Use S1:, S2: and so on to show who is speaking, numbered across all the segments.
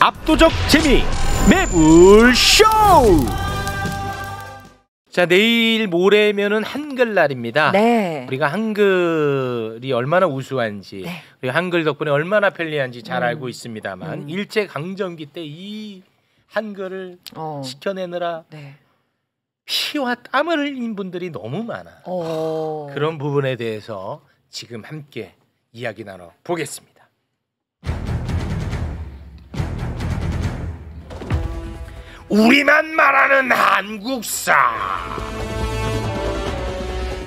S1: 압도적 재미 매불쇼 자 내일 모레면은 한글날입니다. 네. 우리가 한글이 얼마나 우수한지 네. 그리고 한글 덕분에 얼마나 편리한지 잘 음. 알고 있습니다만 음. 일제 강점기 때 이 한글을 어. 지켜내느라 네. 피와 땀을 흘린 분들이 너무 많아. 어. 그런 부분에 대해서 지금 함께 이야기 나눠 보겠습니다. 우리만 말하는 한국사.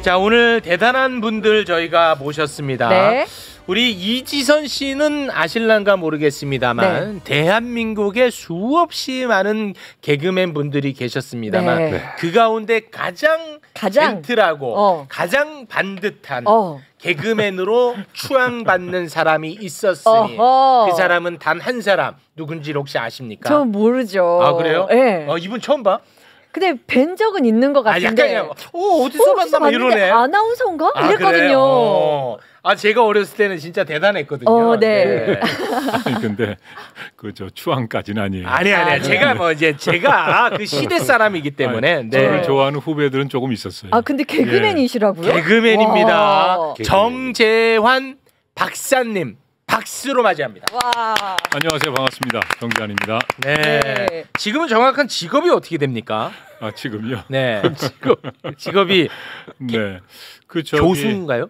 S1: 자, 오늘 대단한 분들 저희가 모셨습니다. 네. 우리 이지선 씨는 아실랑가 모르겠습니다만 네. 대한민국에 수없이 많은 개그맨 분들이 계셨습니다만 네. 그 가운데 가장 가장 젠틀하고 어. 가장 반듯한 어. 개그맨으로 추앙받는 사람이 있었으니 어허. 그 사람은 단 한 사람 누군지 혹시 아십니까? 저 모르죠. 아 그래요? 네. 어, 이분 처음 봐? 근데 뵌 적은 있는
S2: 것 아, 같은데. 아, 약간, 오, 어, 어디서 어, 만나? 막 이러네. 아나운서인가? 아, 이랬거든요. 어.
S1: 아, 제가 어렸을 때는 진짜 대단했거든요. 어, 네. 네.
S3: 아니, 근데, 그, 저, 추앙까지는 아니에요. 아니, 아니, 아, 제가 네. 뭐, 이제, 제가 그 시대 네. 사람이기 때문에. 아니, 네. 저를 좋아하는 후배들은 조금 있었어요. 아, 근데 개그맨이시라고요?
S1: 네. 개그맨입니다. 개그맨. 정재환 박사님. 박수로 맞이합니다. 와. 안녕하세요. 반갑습니다. 정재환입니다. 네. 네. 지금은 정확한 직업이 어떻게 됩니까? 아, 지금요? 네. 직업, 직업이 네. 그 저기... 교수인가요?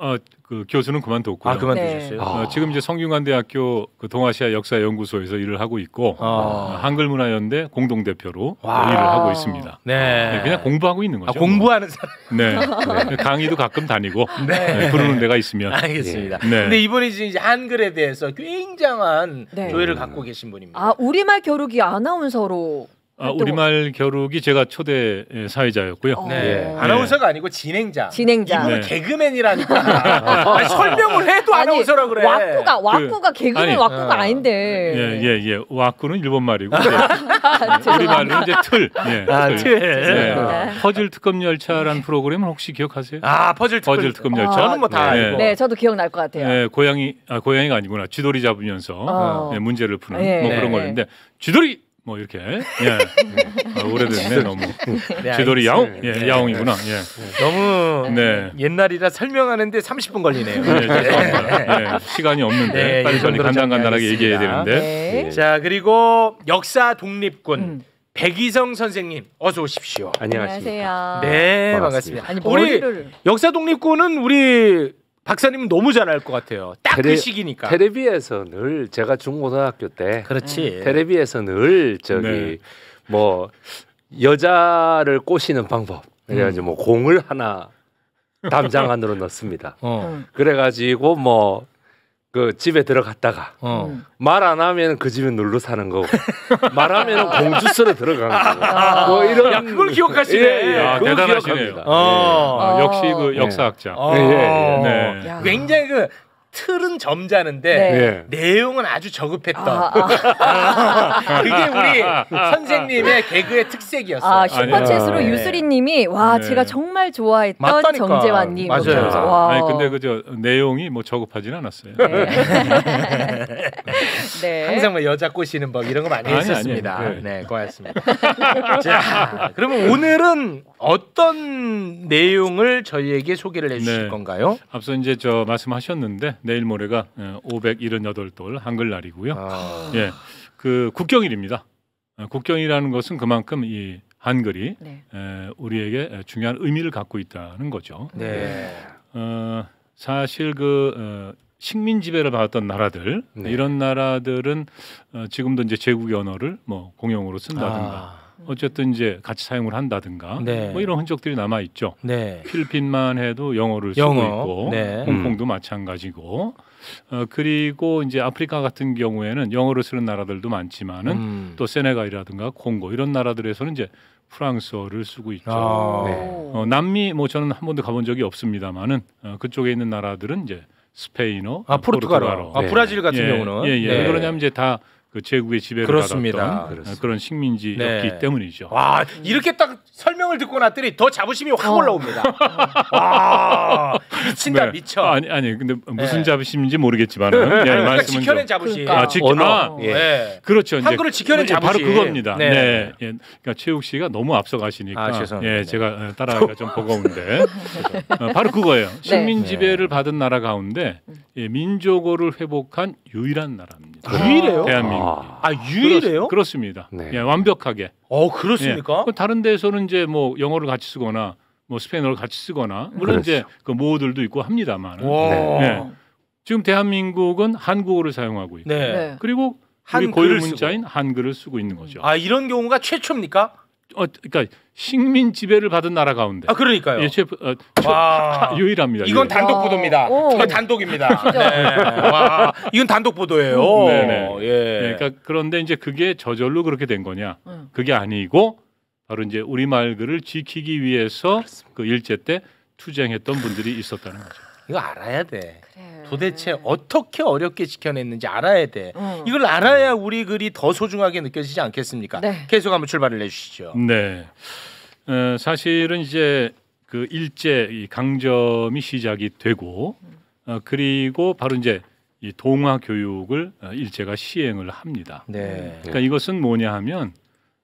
S1: 어,
S3: 그 교수는 그만뒀고요. 아, 그만두셨어요? 네. 아. 어, 지금 이제 성균관대학교 그 동아시아 역사 연구소에서 일을 하고 있고 아. 어, 한글문화연대 공동 대표로 일을 하고 있습니다. 네. 네. 그냥 공부하고 있는 거죠. 아, 공부하는 뭐. 사람. 네. 네. 강의도 가끔 다니고 네. 네, 부르는 데가 있으면. 알겠습니다. 예. 네. 근데 이번에
S1: 이제 한글에 대해서 굉장한 네. 조예를 음. 갖고 계신 분입니다. 아, 우리말 겨루기 아나운서로 아, 아
S3: 우리말 겨루기 제가 초대 예, 사회자였고요. 어. 네. 네. 아나운서가
S1: 아니고 진행자. 진행자. 이분은 네. 개그맨이라니까. 아니, 설명을 해도 아나운서라 그래. 와꾸가 그, 와꾸가 그, 개그맨 아니, 와꾸가 어. 아. 닌데
S3: 예예예. 예, 와꾸는 일본 말이고 예.
S2: 우리말로 이제 틀. 예, 아, 틀. 틀. 예.
S3: 퍼즐 특급 열차란 프로그램 혹시 기억하세요? 아 퍼즐 특급, 퍼즐 특급 열차. 저는 뭐다 네. 네,
S2: 저도 기억날 것 같아요. 예,
S3: 고양이 아 고양이가 아니구나. 쥐돌이 잡으면서 어. 예, 문제를 푸는 뭐 그런 거였는데 네. 쥐돌이 뭐 이렇게 예. 아, 오래됐네 너무 네, 제돌이 야옹 네. 예 야옹이구나 예 네.
S1: 너무 네. 옛날이라 설명하는데 30분 걸리네요 네, 죄송 네.
S3: 시간이 없는데 빨리 빨리 간단간단하게 얘기해야 되는데
S1: 자 그리고 역사 독립군 음. 백이성 선생님 어서 오십시오 안녕하세요. 네 반갑습니다, 반갑습니다. 아니, 머리를... 우리 역사 독립군은 우리 박사님은 너무 잘 알 것 같아요. 딱그 테레... 시기니까.
S2: 테레비에서 늘 제가 중고등학교 때 그렇지. 음. 테레비에서 늘 저기 네. 뭐 여자를 꼬시는 방법. 그래가지고 음. 뭐 공을 하나 담장 안으로 넣습니다. 어. 음. 그래가지고 뭐그 집에 들어갔다가 어. 말안 하면 그 집에 놀러 사는 거고 말하면 공주스로 들어가는
S1: 거고 뭐 이런 야 그걸 기억하시네 예, 예. 야, 아, 대단하시네요 어. 예. 아, 역시 아. 그 예. 역사학자 네. 굉장히 그 틀은 점잖은데 네. 예. 내용은 아주 저급했던 아, 아. 그게 우리 선생님의 개그의 특색이었어요. 아, 슈퍼챗으로 네. 유수리님이 와 네. 제가 정말 좋아했던 정재환님 맞아요. 와. 아니 근데
S3: 그저 내용이 뭐 저급하진 않았어요. 네. 네.
S1: 네. 항상 뭐 여자 꼬시는 법 이런 거 많이 아니, 했었습니다. 아니, 네. 네 고맙습니다. 자 그러면 오늘은 어떤 내용을 저희에게 소개를 해주실 건가요? 앞서 이제 저
S3: 말씀하셨는데 내일 모레가 578돌 예, 한글날이고요. 아. 예, 그 국경일입니다. 예, 국경이라는 것은 그만큼 이 한글이 네. 에, 예, 우리에게 중요한 의미를 갖고 있다는 거죠. 네. 어, 사실 그 어, 식민 지배를 받았던 나라들 네. 이런 나라들은 어, 지금도 이제 제국의 언어를 뭐 공용으로 쓴다든가. 아. 어쨌든 이제 같이 사용을 한다든가 네. 뭐 이런 흔적들이 남아 있죠. 네. 필리핀만 해도 영어를 쓰고 있고 네. 홍콩도 음. 마찬가지고 어, 그리고 이제 아프리카 같은 경우에는 영어를 쓰는 나라들도 많지만은 음. 또 세네갈이라든가 콩고 이런 나라들에서는 이제 프랑스어를 쓰고 있죠. 아. 네. 어, 남미 뭐 저는 한 번도 가본 적이 없습니다만은 어, 그쪽에 있는 나라들은 이제 스페인어, 아 포르투갈어, 포르투갈어. 아 브라질 네. 같은 예, 경우는 예, 예. 네. 왜 그러냐면 이제 다그 제국의 지배를 그렇습니다. 받았던 그런 식민지였기 네. 때문이죠. 와
S1: 이렇게 딱 설명을 듣고 났더니 더 자부심이 확 올라옵니다.
S3: 와 미친다 네. 미쳐. 아니 아니 근데 무슨 네. 자부심인지 모르겠지만 예, 그러니까 말씀은 지켜낸 자부심. 그러니까. 아, 지, 켜 아, 예. 네. 그렇죠. 한글을 지켜낸 자부심. 바로 그겁니다. 네. 네. 예. 그러니까 최욱 씨가 너무 앞서가시니까 아, 예 제가 어, 따라하기가 좀 버거운데 어, 바로 그거예요. 네. 식민 지배를 네. 받은 나라 가운데 예, 민족어를 회복한 유일한 나라입니다. 유일니다 아. 유일해요? 대한민국. 아, 아 유일해요? 그렇, 습니다 네. 예, 완벽하게.
S1: 어 그렇습니까?
S3: 예. 다른 데서는 이제 뭐 영어를 같이 쓰거나 뭐 스페인어를 같이 쓰거나 물론 그렇죠. 이제 그 모어들도 있고 합니다만. 예. 네. 예. 지금 대한민국은 한국어를 사용하고 있고 네. 네. 그리고 한글 고유 문자인 쓰고. 한글을 쓰고 있는 거죠. 아 이런 경우가 최초입니까? 어, 그러니까 식민 지배를 받은 나라 가운데. 아 그러니까요. 예, 최, 어, 최, 하, 유일합니다. 이건 유일. 단독 보도입니다. 오.
S1: 이 단독입니다. 네. 와, 이건 단독 보도예요. 네네. 예. 네,
S3: 그러니까 그런데 이제 그게 저절로 그렇게 된 거냐? 음. 그게 아니고 바로 이제 우리 말글을 지키기 위해서 그렇습니다. 그 일제 때 투쟁했던 분들이 있었다는 거죠.
S1: 이거 알아야 돼. 그래. 도대체 어떻게 어렵게 지켜냈는지 알아야 돼. 음. 이걸 알아야 우리 글이 더 소중하게 느껴지지 않겠습니까? 네. 계속 한번 출발을 해주시죠.
S3: 네. 어, 사실은 이제 그 일제 이 강점이 시작이 되고 어, 그리고 바로 이제 이 동화 교육을 어, 일제가 시행을 합니다. 네. 그러니까 이것은 뭐냐 하면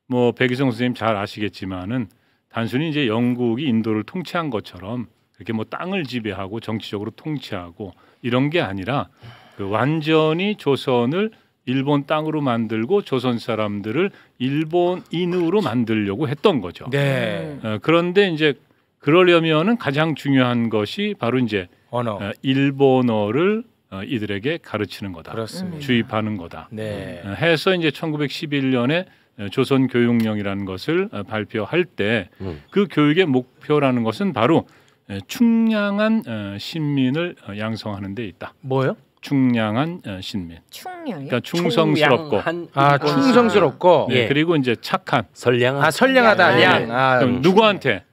S3: 뭐 백이성 선생님 잘 아시겠지만은 단순히 이제 영국이 인도를 통치한 것처럼 이렇게 뭐 땅을 지배하고 정치적으로 통치하고 이런 게 아니라 그 완전히 조선을 일본 땅으로 만들고 조선 사람들을 일본인으로 만들려고 했던 거죠. 네. 어, 그런데 이제 그러려면은 가장 중요한 것이 바로 이제 언어. 어, 일본어를 어, 이들에게 가르치는 거다. 그렇습니다. 주입하는 거다. 네. 해서 이제 1911년에 조선 교육령이라는 것을 발표할 때그 음. 그 교육의 목표라는 것은 바로 예, 충량한 어, 신민을 어, 양성하는 데 있다. 뭐요? 충량한 어, 신민. 충량.
S1: 그러니까 충성스럽고. 아 충성스럽고. 네, 예.
S3: 그리고 이제 착한. 선량한. 아 선량하다. 네. 양. 아, 그럼 음. 누구한테?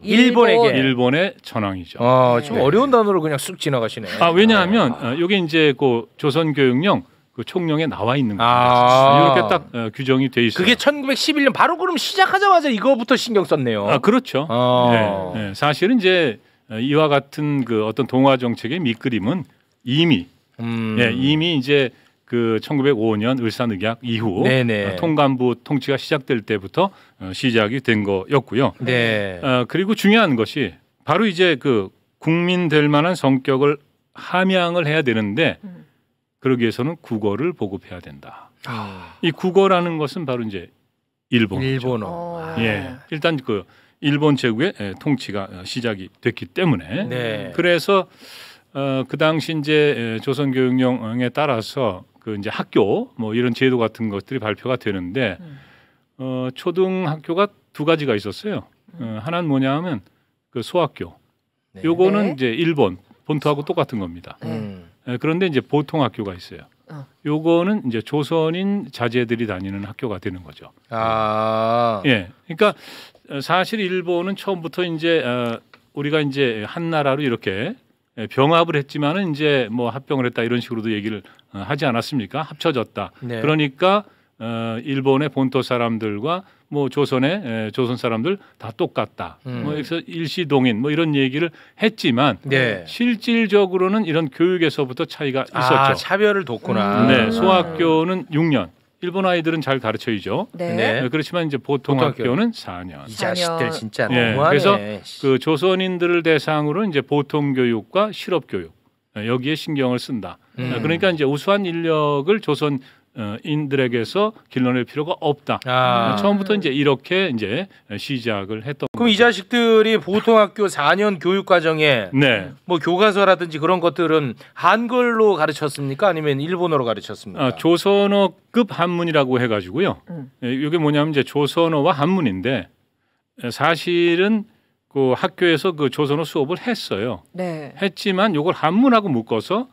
S1: 일본에게 일본의 전황이죠. 아, 좀 네. 어려운 단어로 그냥 쑥 지나가시네요.
S3: 아, 왜냐하면 아. 이게 이제 그 조선 교육령 그 총령에 나와 있는 거죠. 아~ 이렇게 딱 어, 규정이 돼 있어요. 그게
S1: 1911년 바로 그럼 시작하자마자 이거부터 신경 썼네요. 아
S3: 그렇죠. 아~ 네, 네. 사실은 이제 어, 이와 같은 그 어떤 동화 정책의 밑그림은 이미 음. 예, 이미 이제 그 1905년 을산의학 이후 네네. 어, 통감부 통치가 시작될 때부터 어, 시작이 된 거였고요. 네. 어, 그리고 중요한 것이 바로 이제 그 국민 될 만한 성격을 함양을 해야 되는데 음. 그러기 위해서는 국어를 보급해야 된다. 아. 이 국어라는 것은 바로 이제 일본 일본어. 아. 예, 일단 그 일본 제국의 예, 통치가 어, 시작이 됐기 때문에 네. 그래서 어, 그 당시 이제 예, 조선 교육령에 따라서 그 이제 학교 뭐 이런 제도 같은 것들이 발표가 되는데 음. 어, 초등학교가 두 가지가 있었어요. 어, 음. 하나는 뭐냐 하면 그 소학교.
S2: 네. 요거는 네. 이제
S3: 일본 본토하고 똑같은 겁니다. 네. 음. 예, 그런데 이제 보통 학교가 있어요. 어. 요거는 이제 조선인 자제들이 다니는 학교가 되는 거죠. 아. 예. 그러니까 사실 일본은 처음부터 이제 어, 우리가 이제 한 나라로 이렇게 예, 병합을 했지만은 이제 뭐 합병을 했다 이런 식으로도 얘기를 어, 하지 않았습니까? 합쳐졌다. 네. 그러니까 어, 일본의 본토 사람들과 뭐 조선의 에, 조선 사람들 다 똑같다. 음. 뭐 그래서 일시동인 뭐 이런 얘기를 했지만 네. 실질적으로는 이런 교육에서부터 차이가 아, 있었죠. 아, 차별을
S1: 뒀구나. 음. 네, 음. 소학교는
S3: 6년. 일본 아이들은 잘 가르쳐이죠. 네. 네. 네 그렇지만 이제 보통 학교는 4년. 이 자식들 진짜 네. 너무하네. 그래서 그 조선인들을 대상으로 이제 보통 교육과 실업 교육 네, 여기에 신경을 쓴다. 음. 그러니까 이제 우수한 인력을 조선 어, 인들에게서 길러낼 필요가 없다. 아. 처음부터 이제 이렇게 이제 시작을 했던. 그럼 거죠. 이
S1: 자식들이 보통 학교 4년 교육 과정에 네. 뭐 교과서라든지 그런 것들은 한글로 가르쳤습니까? 아니면 일본어로 가르쳤습니까?
S3: 아, 조선어급 한문이라고 해가지고요. 음. 예, 이게 뭐냐면 이제 조선어와 한문인데 사실은 그 학교에서 그 조선어 수업을 했어요. 네. 했지만 요걸 한문하고 묶어서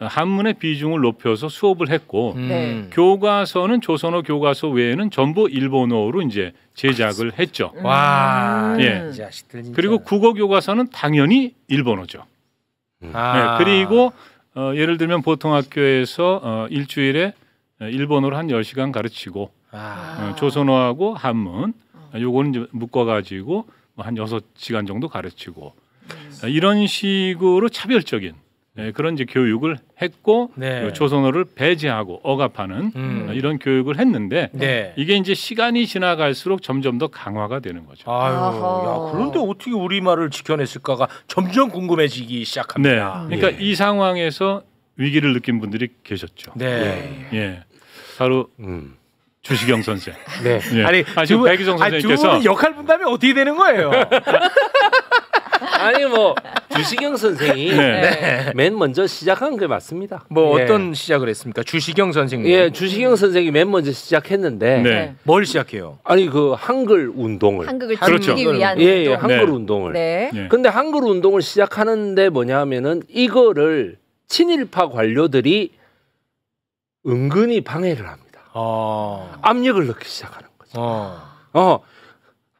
S3: 어, 한문의 비중을 높여서 수업을 했고 음. 네. 교과서는 조선어 교과서 외에는 전부 일본어로 이제 제작을 아, 했죠. 음. 와,
S1: 음. 예. 그리고
S3: 국어 교과서는 당연히 일본어죠.
S1: 예, 아. 네, 그리고
S3: 어, 예를 들면 보통 학교에서 어, 일주일에 어, 일본어로 한1 0시간 가르치고 아. 어, 조선어하고 한문 요거는 묶어 가지고 뭐 한6 시간 정도 가르치고 이런 식으로 차별적인 네, 그런 이제 교육을 했고 네. 조선어를 배제하고 억압하는 음. 이런 교육을
S1: 했는데 네.
S3: 이게 이제 시간이 지나갈수록 점점 더 강화가 되는 거죠.
S1: 아유, 야, 그런데 어떻게 우리 말을 지켜냈을까가 점점 궁금해지기 시작합니다. 네. 그러니까 예. 이 상황에서
S3: 위기를 느낀 분들이 계셨죠. 네, 예, 예. 바로 음. 주시경 선생. 네. 예. 아니, 아 지금 백희정 선생님께서 아
S1: 역할 분담이 어떻게 되는 거예요?
S2: 아니 뭐 주시경 선생이 네. 네. 맨 먼저 시작한 게 맞습니다. 뭐 예. 어떤 시작을 했습니까? 주시경 선생님. 예, 주시경 선생이 맨 먼저 시작했는데 네. 네. 뭘 시작해요? 아니 그 한글 운동을 한국을 그렇죠. 위한 예, 예 한글 네. 운동을. 네. 근데 한글 운동을 시작하는데 뭐냐면은 이거를 친일파 관료들이 은근히 방해를 합니다. 어. 압력을 넣기 시작하는 거죠. 어. 어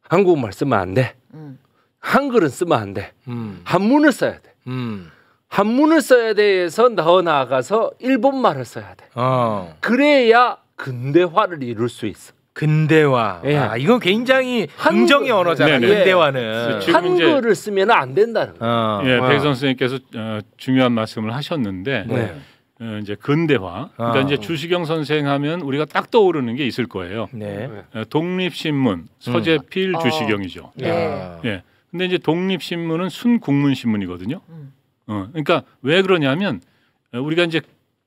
S2: 한국말 쓰면 안 돼. 음. 한글은 쓰면 안 돼. 음. 한문을 써야 돼. 음. 한문을 써야 돼서더 나아가서 일본말을 써야 돼. 어. 그래야 근대화를 이룰 수 있어. 근대화. 예. 아, 이건 굉장히 한글, 그- 긍정의 언어잖아요. 네네. 근대화는 네. 그 한글을 쓰면 안 된다는
S3: 거예요. 어. 예, 어. 백 선생님께서 어, 중요한 말씀을 하셨는데 네. 어, 이제 근대화. 그러니까 어. 이제 주시경 선생 하면 우리가 딱 떠오르는 게 있을 거예요. 네. 어, 독립신문 서재필 음. 주시경이죠. 아. 네. 예. 근데 이제 독립신문은 순국문신문이거든요. 음. 어, 그러니까 왜 그러냐면 우리가 이제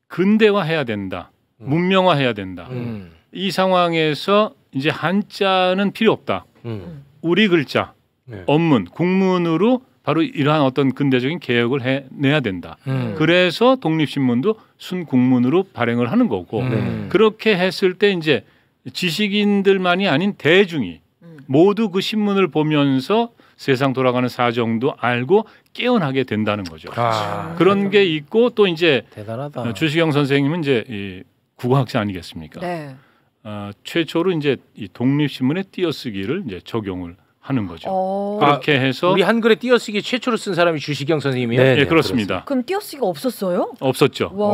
S3: 근대화해야 된다, 음. 문명화해야 된다. 음. 이 상황에서 이제 한자는 필요 없다. 음. 우리 글자, 네. 언문, 국문으로 바로 이러한 어떤 근대적인 개혁을 해내야 된다. 음. 그래서 독립신문도 순국문으로 발행을 하는 거고 음. 그렇게 했을 때 이제 지식인들만이 아닌 대중이 모두 그 신문을 보면서 세상 돌아가는 사정도 알고 깨어나게 된다는 거죠. 아, 그런 대단게 있고 또 이제
S1: 대단하다. 어,
S3: 주시경 선생님은 이제 이 국어학자 아니겠습니까? 네. 어, 최초로 이제 이독립신문에 띄어쓰기를 이제 적용을 하는 거죠. 어... 그렇게 아, 해서 우리
S1: 한글에 띄어쓰기 최초로 쓴 사람이 주시경 선생님이에요. 네, 네 예, 그렇습니다.
S3: 그럼 띄어쓰기가 없었어요? 없었죠. 와,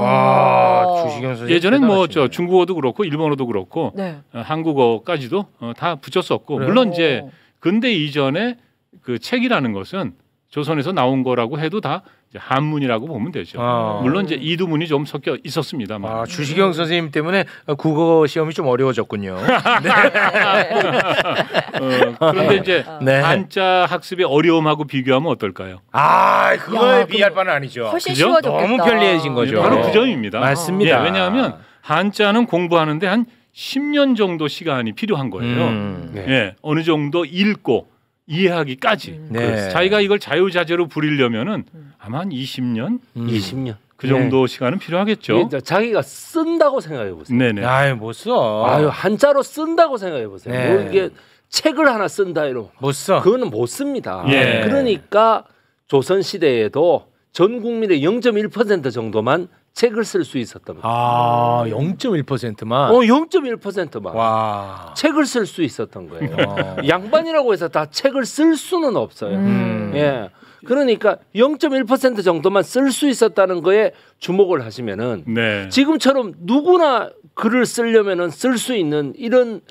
S3: 와 주시경 선생 예전엔 뭐저 중국어도 그렇고 일본어도 그렇고 네. 어, 한국어까지도 어, 다 붙였었고 그래요? 물론 이제 근대 이전에 그 책이라는 것은 조선에서 나온 거라고 해도 다 한문이라고 보면 되죠. 아. 물론 이제 이두문이 좀 섞여 있었습니다만. 아, 주시경 선생님 때문에 국어 시험이 좀 어려워졌군요. 네. 네. 어, 그런데 이제 어. 네. 한자 학습의 어려움하고 비교하면 어떨까요? 아,
S1: 그거에 야, 그 비할 바는 아니죠. 훨씬 그죠? 쉬워졌겠다. 너무
S3: 편리해진 거죠. 바로 그 점입니다. 맞습니다. 예, 왜냐하면 한자는 공부하는데 한 10년 정도 시간이 필요한 거예요. 음, 네. 예, 어느 정도 읽고 이해하기까지 음. 네. 자기가 이걸 자유자재로 부리려면은 음. 아마 한 20년, 20년 음. 그 정도 네. 시간은 필요하겠죠.
S2: 예, 자기가 쓴다고 생각해 보세요.
S3: 네네. 아유 못 써. 아유
S2: 한자로 쓴다고 생각해 보세요. 네. 뭐 이게 책을 하나 쓴다 이러못 써. 그거는 못 씁니다. 예. 그러니까 조선 시대에도 전 국민의 0.1% 정도만 책을 쓸 수 있었던 거예요. 아, 0.1%만. 어, 0.1%만. 와. 책을 쓸 수 있었던 거예요. 양반이라고 해서 다 책을 쓸 수는 없어요. 음. 음. 예. 그러니까 0.1% 정도만 쓸 수 있었다는 거에 주목을 하시면은 네. 지금처럼 누구나 글을 쓰려면은 쓸 수 있는 이런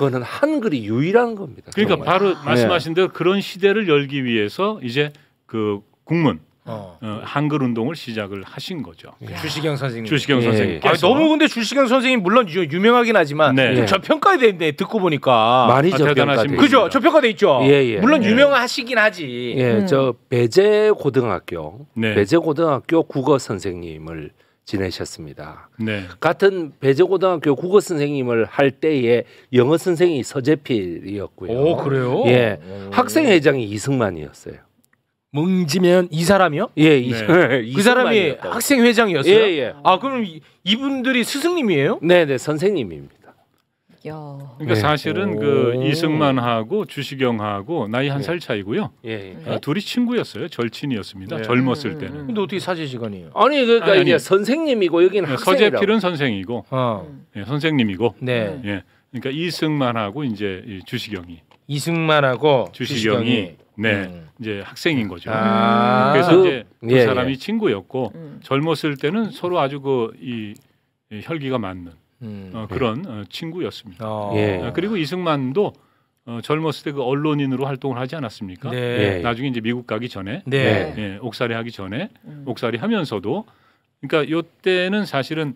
S2: 거는 한글이 유일한 겁니다. 그러니까 정말. 바로 예. 말씀하신 대로 네. 그런
S3: 시대를 열기 위해서 이제 그 국문 어. 어, 한글 운동을 시작을 하신
S1: 거죠. 야. 예. 주시경 선생님. 주시경 예. 선생님. 아, 너무 근데 주시경 선생님 물론 유명하긴 하지만 네. 예. 저평가에 대해 듣고 보니까 많이 아, 저평가돼. 그죠? 저평가돼 있죠. 예, 예. 물론 예. 유명하시긴 하지. 예, 음. 저
S2: 배재 고등학교 네. 배재 고등학교 국어 선생님을 지내셨습니다. 네. 같은 배재고등학교 국어 선생님을 할 때에 영어 선생이 서재필이었고요. 오, 그래요? 예. 학생회장이 이승만이었어요.
S1: 멍지면 이 사람이요? 예, 이, 네. 그 사람이 학생 회장이었어요. 예, 예.
S2: 아 그럼 이, 분들이 스승님이에요? 네, 네 선생님입니다. 야. 그러니까 네. 사실은 그
S3: 이승만하고 주시경하고 나이 한살 네. 차이고요. 예, 예. 네. 아, 둘이 친구였어요. 절친이었습니다. 예. 젊었을 음. 때는. 음.
S1: 근데
S2: 어떻게 사제 시간이에요? 아니 그러니까 아니, 이게 선생님이고 여기는 네, 서재필은
S3: 선생이고, 어. 예, 선생님이고. 네. 예. 그러니까 이승만하고 이제 주시경이. 이승만하고 주시경이, 주시경이. 네, 음. 이제 학생인 거죠. 아~ 그래서 그 이제 그 예, 사람이 예. 친구였고 음. 젊었을 때는 서로 아주 그이 혈기가 맞는 음, 어, 예. 그런 예. 친구였습니다.
S1: 어. 예. 예.
S3: 그리고 이승만도 어, 젊었을 때 그 언론인으로 활동을 하지 않았습니까? 네. 나중에 이제 미국 가기 전에 네. 예, 네. 옥살이 하기 전에 음. 옥살이 하면서도 그러니까 요때는 사실은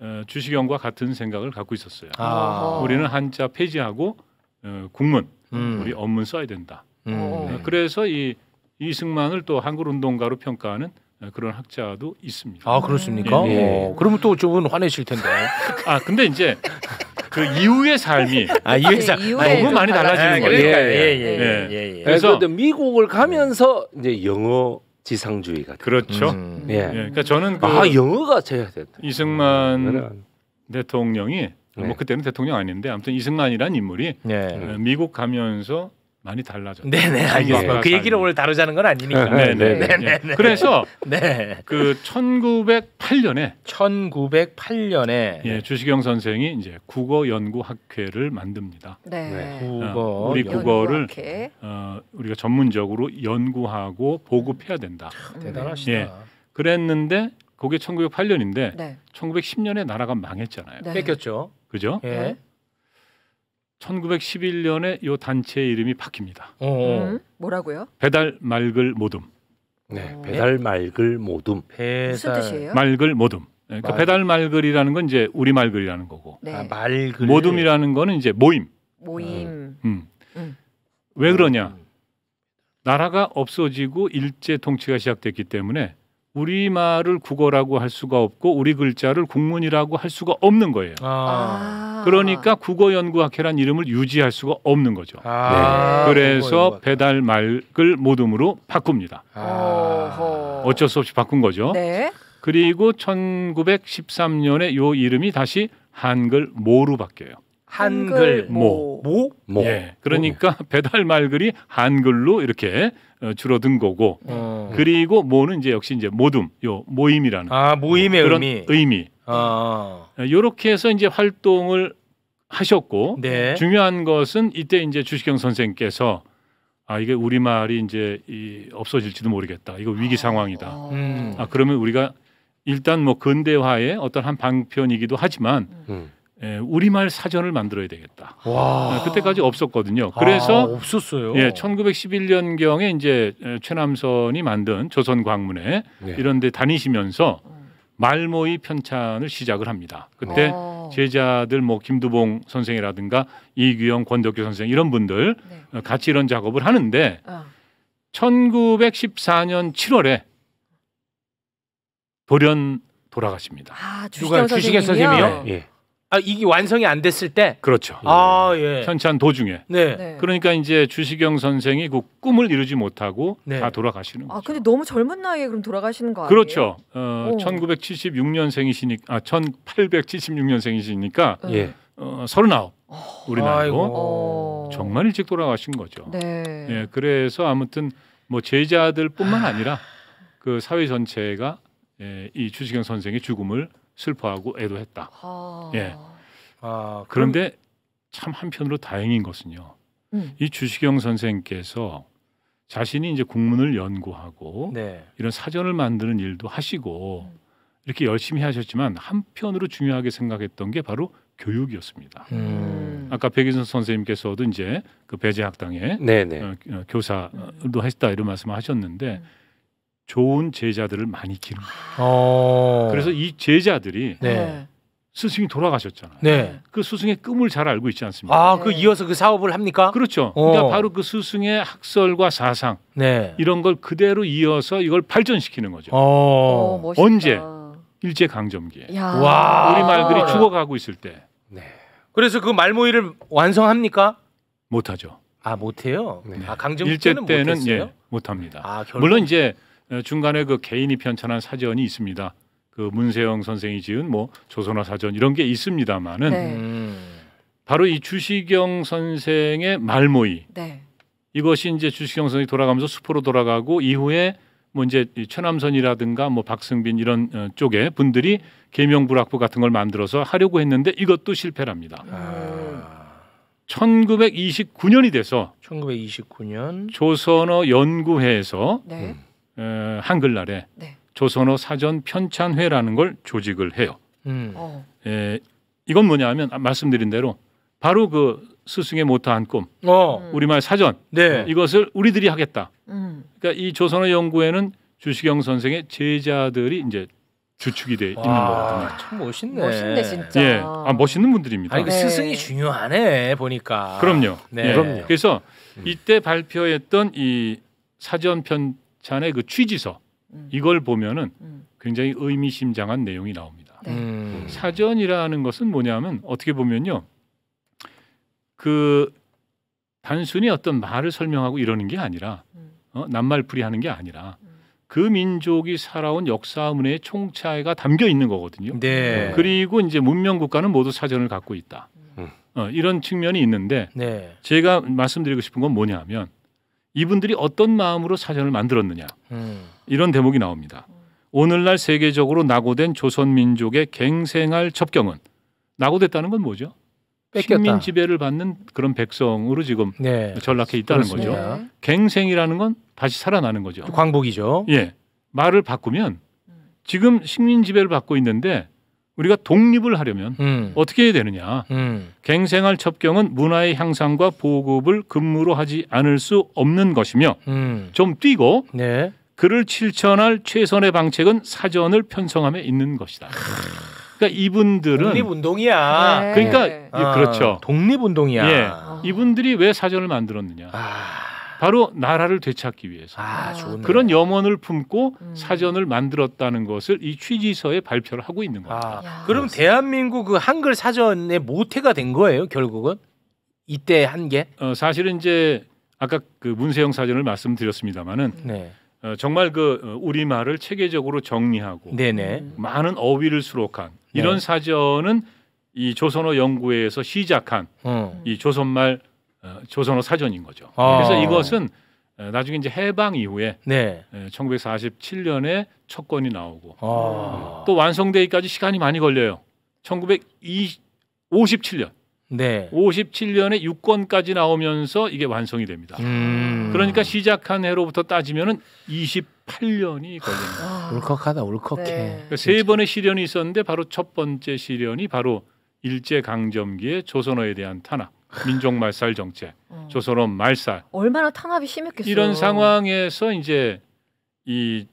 S3: 어, 주식경과 같은 생각을 갖고 있었어요. 아. 우리는 한자 폐지하고 어, 국문 음. 우리 업문 써야 된다. 음. 어, 어. 네, 그래서 이 이승만을 또 한글 운동가로 평가하는 어, 그런 학자도 있습니다.
S1: 아 그렇습니까? 네. 예, 예. 그러면 또 저분 화내실 텐데. 아 근데
S3: 이제 그
S1: 이후의 삶이 아, 이후의 네, 삶. 너무 많이 달라지는 아, 거예요. 예, 예, 예, 예, 그래서
S2: 미국을 가면서 이제 영어 지상주의가 그렇죠. 음. 예. 그러니까 저는
S3: 그아 영어가 제가 됐다. 이승만 음. 대통령이 뭐 네. 뭐 그때는 대통령 아닌데 아무튼 이승만이란 인물이 미국 가면서 많이 달라졌죠. 네네 알겠습니다. 그 얘기를
S1: 오늘 다루자는 건 아니니까. 네네. 네네. 네, 네, 네. 네. 그래서 네.
S3: 그 1908년에 1908년에 예, 주시경 선생이 이제 국어 연구 학회를 만듭니다. 네. 네. 국어 어, 우리 국어를 어, 우리가 전문적으로 연구하고 보급해야 된다. 아, 대단하시다. 예. 그랬는데 그게 1908년인데 1910년에 나라가 망했잖아요. 뺏겼죠. 그죠? 예. 1911년에 요 단체의 이름이 바뀝니다. 어, 어. 음? 음, 뭐라고요? 배달 말글 모둠. 네, 어. 배달 말글 모둠. 배달 무슨 뜻이에요? 말글 모둠. 그러니까 말... 배달 말글이라는 건 이제 우리 말글이라는 거고. 네. 아, 말글. 모둠이라는 거는 이제 모임. 모임. 음. 음. 음. 왜 그러냐? 음. 나라가 없어지고 일제 통치가 시작됐기 때문에 우리말을 국어라고 할 수가 없고 우리 글자를 국문이라고 할 수가 없는 거예요.
S1: 아.
S3: 아. 그러니까 국어연구학회란 이름을 유지할 수가 없는 거죠. 아. 네. 그래서 배달 말글 모둠으로 바꿉니다. 아. 어쩔 수 없이 바꾼 거죠. 네. 그리고 1913년에 요 이름이 다시 한글 모로 바뀌어요.
S1: 한글 모. 모?
S3: 모. 예. 그러니까 모. 배달 말글이 한글로 이렇게 어, 줄어든 거고. 네. 어. 그리고 모는 이제 역시 이제 모둠, 요 모임이라는 아, 모임의 그런 의미. 의미. 아. 어, 요렇게 해서 이제 활동을 하셨고 네. 중요한 것은 이때 이제 주식경 선생께서 아 이게 우리 말이 이제 이 없어질지도 모르겠다. 이거 위기 아. 상황이다. 아, 음. 아 그러면 우리가 일단 뭐 근대화의 어떤 한 방편이기도 하지만 음. 예, 우리말 사전을 만들어야 되겠다. 와. 아, 그때까지 없었거든요. 그래서 아,
S1: 없었어요. 예,
S3: 1911년 경에 이제 어, 최남선이 만든 조선 광문에 네. 예. 이런 데 다니시면서 말모의 편찬을 시작을 합니다. 그때 오. 어. 제자들 뭐 김두봉 선생이라든가 이규영 권덕규 선생 이런 분들 네. 어, 같이 이런 작업을 하는데 어. 1914년 7월에
S1: 돌연 돌아가십니다. 아, 주식 선생님이요? 네. 예. 아, 이게 완성이 안 됐을 때? 그렇죠. 아, 예.
S3: 현찬 네. 도중에. 네. 네. 그러니까 이제 주시경 선생이 그 꿈을 이루지 못하고 네. 다 돌아가시는 아,
S2: 거죠. 아, 근데 너무 젊은 나이에 그럼 돌아가시는 거 아니에요? 그렇죠.
S3: 어, 오. 어. 1976년생이시니까 아, 1876년생이시니까 예. 어, 39. 우리 나이고 정말 일찍 돌아가신 거죠. 네. 예, 그래서 아무튼 뭐 제자들뿐만 아. 아니라 그 사회 전체가 예, 이 주시경 선생의 죽음을 슬퍼하고 애도했다. 아... 예. 아, 그럼... 그런데 참 한편으로 다행인 것은요. 음. 이 주시경 선생께서 자신이 이제 국문을 연구하고 네. 이런 사전을 만드는 일도 하시고 음. 이렇게 열심히 하셨지만 한편으로 중요하게 생각했던 게 바로 교육이었습니다. 음. 음. 아까 백인선 선생님께서도 이제 그 배제학당에 네, 네. 어, 어, 교사도 했다 이런 말씀을 하셨는데 음. 좋은 제자들을 많이 기른
S1: 거예요.
S3: 아. 그래서 이 제자들이 네. 네. 스승이 돌아가셨잖아요. 네. 그 스승의 꿈을잘 알고 있지 않습니까? 아, 그 네. 이어서 그 사업을 합니까? 그렇죠. 오. 어. 그러니까 바로 그 스승의 학설과 사상 네. 이런 걸 그대로 이어서 이걸 발전시키는 거죠. 오. 어. 오, 어, 언제
S1: 일제 강점기에 우리 말들이 죽어가고 네. 있을 때. 네. 그래서 그 말모이를 완성합니까? 못하죠. 아 못해요. 네. 아, 강점기 일제 때는
S3: 못했어요? 예, 못합니다.
S1: 아, 결국... 물론
S3: 이제 예, 중간에 그 개인이 편찬한 사전이 있습니다. 그 문세영 선생이 지은 뭐조선화 사전 이런 게 있습니다만은 네. 음. 바로 이 주시경 선생의 말모이 네. 이것이 이제 주시경 선생이 돌아가면서 수포로 돌아가고 이후에 뭐 이제 최남선이라든가 뭐 박승빈 이런 어, 쪽에 분들이 계명불학부 같은 걸 만들어서 하려고 했는데 이것도 실패랍니다. 아. 1929년이 돼서 1929년 조선어 연구회에서 네. 음. 어, 한글날에 네. 조선어 사전 편찬회라는 걸 조직을 해요. 음. 어. 에, 예, 이건 뭐냐하면 말씀드린 대로 바로 그 스승의 못다한 꿈, 어. 음. 우리말 사전 네. 이것을 우리들이 하겠다. 음. 그러니까 이 조선어 연구에는 주시경 선생의 제자들이 이제 주축이 돼 있는 거거든요.
S1: 참 멋있네. 멋있네 진짜. 예, 아 멋있는 분들입니다. 아, 네. 스승이 중요하네 보니까. 그럼요. 네. 예. 그럼요. 음.
S3: 그래서 이때 발표했던 이 사전 편 찬의 그 취지서 음. 이걸 보면은 음. 굉장히 의미심장한 내용이 나옵니다. 네. 음. 사전이라는 것은 뭐냐면 어떻게 보면요. 그 단순히 어떤 말을 설명하고 이러는 게 아니라 음. 어? 낱말풀이 하는 게 아니라 음. 그 민족이 살아온 역사문의 총체가 담겨 있는 거거든요. 네. 그리고 이제 문명 국가는 모두 사전을 갖고 있다. 음. 어, 이런 측면이 있는데 네. 제가 말씀드리고 싶은 건 뭐냐면 이분들이 어떤 마음으로 사전을 만들었느냐 음. 이런 대목이 나옵니다. 오늘날 세계적으로 낙오된 조선민족의 갱생할 접경은 낙오됐다는 건 뭐죠? 뺏겼다. 식민 지배를 받는 그런 백성으로 지금 네. 전락해 있다는 그렇습니다. 거죠. 갱생이라는 건 다시 살아나는 거죠. 광복이죠. 예, 말을 바꾸면 지금 식민 지배를 받고 있는데 우리가 독립을 하려면 음. 어떻게 해야 되느냐. 음. 갱생활 첩경은 문화의 향상과 보급을 근무로 하지 않을 수 없는 것이며 음. 좀 뛰고 네. 그를 실천할 최선의 방책은 사전을 편성함에 있는 것이다. 그러니까 이분들은 독립운동이야. 그러니까 네. 그러니까 아, 그렇죠. 독립운동이야. 예, 이분들이 왜 사전을 만들었느냐. 아. 바로 나라를 되찾기 위해서 아, 그런 염원을 품고 음. 사전을 만들었다는 것을 이 취지서에 발표를 하고 있는 아, 겁니다. 아, 그럼 대한민국 그 한글 사전의 모태가 된 거예요, 결국은 이때 한 게? 어, 사실은 이제 아까 그 문세영 사전을 말씀드렸습니다마는 네. 어, 정말 그 어, 우리 말을 체계적으로 정리하고 네네. 음. 많은 어휘를 수록한 네. 이런 네. 사전은 이 조선어 연구회에서 시작한 음. 이 조선말 어, 조선어 사전인 거죠. 아. 그래서 이것은 어, 나중에 이제 해방 이후에 네. 1947년에 예, 첫 권이 나오고
S1: 아.
S3: 음, 또 완성되기까지 시간이 많이 걸려요. 1957년. 네. 57년에 6권까지 나오면서 이게 완성이 됩니다.
S1: 음. 그러니까
S3: 시작한 해로부터 따지면은 28년이 걸립니다.
S1: 아. 울컥하다 울컥해. 네. 그러니까
S3: 세 그렇죠. 번의 시련이 있었는데 바로 첫 번째 시련이 바로 일제 강점기의 조선어에 대한 탄압. 민족 말살 정책, 어. 음. 조선업 말살.
S1: 얼마나 탄압이 심했겠어요. 이런
S3: 상황에서 이제 이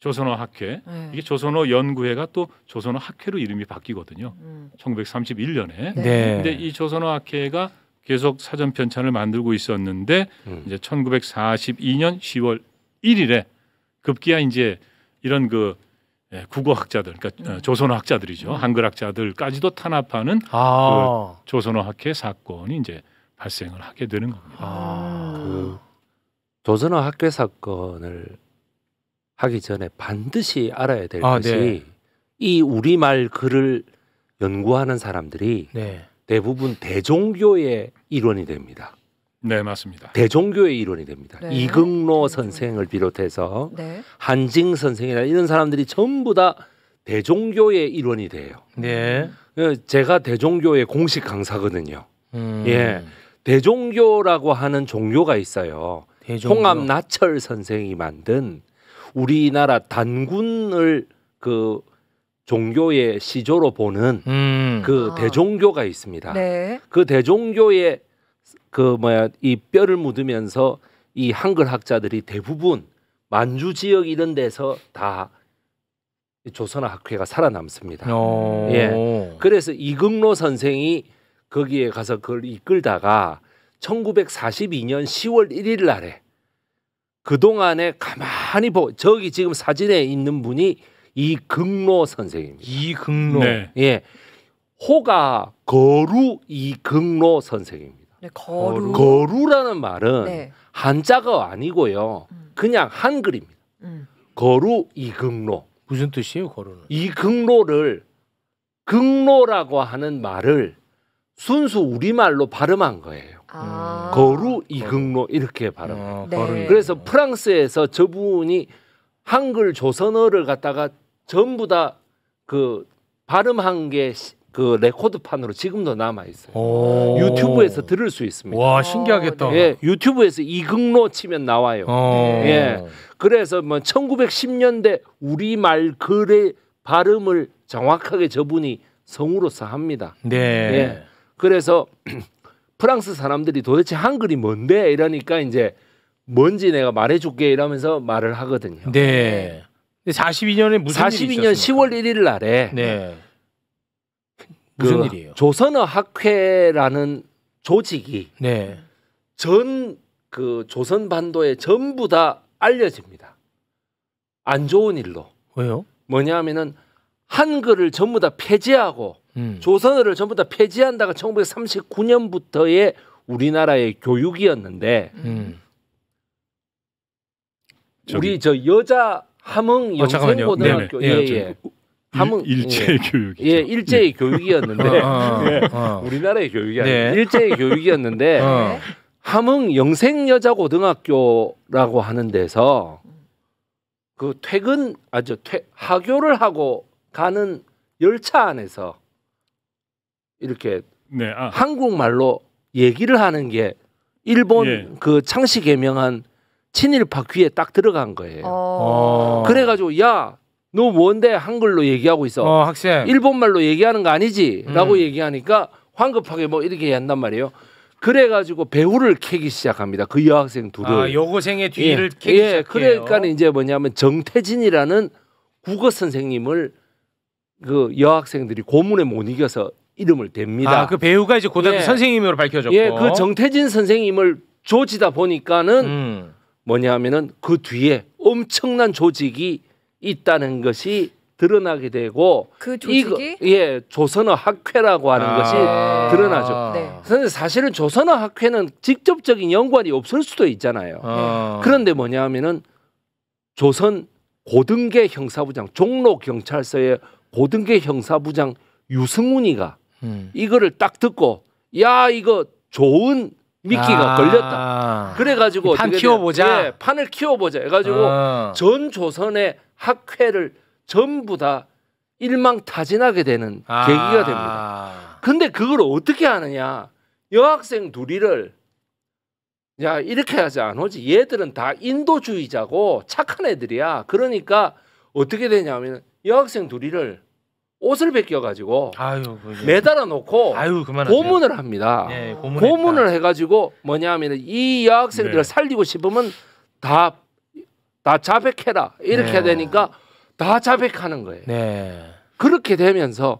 S3: 조선어 학회 네. 이게 조선어 연구회가 또 조선어 학회로 이름이 바뀌거든요. 음. 1931년에. 네. 근데 이 조선어 학회가 계속 사전 편찬을 만들고 있었는데 음. 이제 1942년 10월 1일에 급기야 이제 이런 그 예, 국어학자들, 그러니까 음. 조선어학자들이죠. 음. 한글학자들까지도 탄압하는 아. 그 조선어학회 사건이 이제 발생을 하게 되는 겁니다. 아. 그 조선어
S2: 학회 사건을 하기 전에 반드시 알아야 될 아, 네. 것이 네. 이 우리말 글을 연구하는 사람들이 네. 대부분 대종교의 일원이 됩니다. 네, 맞습니다. 대종교의 이론이 됩니다. 네. 이극로 선생을 비롯해서 네. 한징 선생이나 이런 사람들이 전부 다 대종교의 일원이 돼요. 네. 예, 제가 대종교의 공식 강사거든요. 음. 예. 대종교라고 하는 종교가 있어요. 대종교. 홍암 나철 선생이 만든 우리나라 단군을 그 종교의 시조로 보는 음. 그 아. 대종교가 있습니다. 네. 그 대종교의 그 뭐야 이 뼈를 묻으면서 이 한글 학자들이 대부분 만주 지역 이런 데서 다 조선어 학회가 살아남습니다. 어. 예. 그래서 이극로 선생이 거기에 가서 그걸 이끌다가 1942년 10월 1일 날에 그동안에 가만히 보 저기 지금 사진에 있는 분이 이극로 선생입니다. 이극로. 네. 예. 호가 거루 이극로 선생입니다. 네, 거루. 거루라는 말은 네. 한자가 아니고요. 음. 그냥 한글입니다. 음. 거루 이극로. 무슨 뜻이에요, 거루는? 이극로를 극로라고 하는 말을 순수 우리말로 발음한 거예요. 아. 음. 거루 이극로 이렇게 발음해요. 아, 네. 그래서 프랑스에서 저분이 한글 조선어를 갖다가 전부 다 그 발음한 게그 레코드판으로 지금도 남아 있어요. 유튜브에서 들을 수 있습니다. 와 신기하겠다. 예, 유튜브에서 이극로 치면 나와요. 어. 예, 그래서 뭐 1910년대 우리 말 글의 발음을 정확하게 저분이 성으로서 합니다. 네.
S1: 예,
S2: 그래서 프랑스 사람들이 도대체 한글이 뭔데 이러니까 이제 뭔지 내가 말해줄게 이러면서 말을 하거든요. 네.
S1: 42년에
S2: 무슨 42년 10월 1일 날에 네. 무슨 그 일이에요? 조선어 학회라는 조직이 네. 전그 조선 반도에 전부 다 알려집니다. 안 좋은 일로. 왜요? 뭐냐면은 한글을 전부 다 폐지하고 음. 조선어를 전부 다 폐지한다가 1939년부터의 우리나라의 교육이었는데 음. 우리 저기... 저 여자 함흥 영생고등학교 아, 어, 예, 예. 예. 함흥 일제의 예. 교육이 예일제 예. 교육이었는데 어, 어, 어. 우리나라의 교육이 아니라 네. 일제의 교육이었는데 어. 함흥 영생 여자 고등학교라고 하는 데서 그 퇴근 아주퇴 하교를 하고 가는 열차 안에서 이렇게 네, 아. 한국말로 얘기를 하는 게 일본 예. 그 창시 개명한 친일파 귀에 딱 들어간 거예요. 오. 어. 어. 그래가지고 야너 뭔데 한글로 얘기하고 있어? 어, 학생. 일본말로 얘기하는 거 아니지? 라고 음. 얘기하니까 황급하게 뭐 이렇게 한단 말이에요. 그래가지고 배우를 캐기 시작합니다. 그 여학생 둘을. 아, 여고생의 뒤를 예. 캐기 예, 시작해요. 그러니까 이제 뭐냐면 정태진이라는 국어 선생님을 그 여학생들이 고문에 못 이겨서 이름을 댑니다. 아, 그 배우가 이제 고등학교 예. 선생님으로 밝혀졌고. 예, 그 정태진 선생님을 조지다 보니까는 음. 뭐냐 면은그 뒤에 엄청난 조직이 있다는 것이 드러나게 되고 그 조직이 이거, 예 조선어 학회라고 하는 아 것이 드러나죠. 네. 그런데 사실은 조선어 학회는 직접적인 연관이 없을 수도 있잖아요. 아 그런데 뭐냐하면은 조선 고등계 형사부장 종로 경찰서의 고등계 형사부장 유승훈이가 음. 이거를 딱 듣고 야 이거 좋은 미끼가 아~ 걸렸다. 그래가지고 판 키워보자. 예, 판을 키워보자. 해가지고 어. 전 조선의 학회를 전부 다 일망타진하게 되는 아~ 계기가 됩니다. 근데 그걸 어떻게 하느냐? 여학생 둘이를 야 이렇게 하지 않오지. 얘들은 다 인도주의자고 착한 애들이야. 그러니까 어떻게 되냐면 여학생 둘이를 옷을 벗겨가지고 아유, 매달아 놓고 아유, 고문을 합니다. 네, 고문을 해가지고 뭐냐하면 이 여학생들을 네. 살리고 싶으면 다 다 자백해라 이렇게 네. 되니까 다 자백하는 거예요. 네. 그렇게 되면서